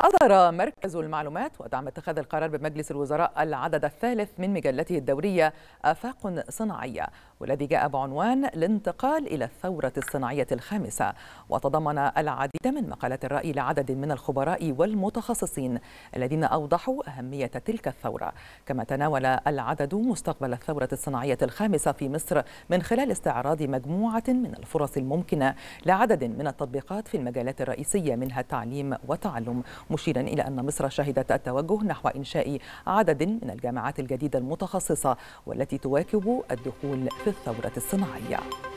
أظهر مركز المعلومات ودعم اتخاذ القرار بمجلس الوزراء العدد الثالث من مجلته الدورية آفاق صناعية والذي جاء بعنوان الانتقال إلى الثورة الصناعية الخامسة وتضمن العديد من مقالات الرأي لعدد من الخبراء والمتخصصين الذين أوضحوا أهمية تلك الثورة كما تناول العدد مستقبل الثورة الصناعية الخامسة في مصر من خلال استعراض مجموعة من الفرص الممكنة لعدد من التطبيقات في المجالات الرئيسية منها التعليم والتعلم مشيرا إلى أن مصر شهدت التوجه نحو إنشاء عدد من الجامعات الجديدة المتخصصة والتي تواكب الدخول في الثورة الصناعية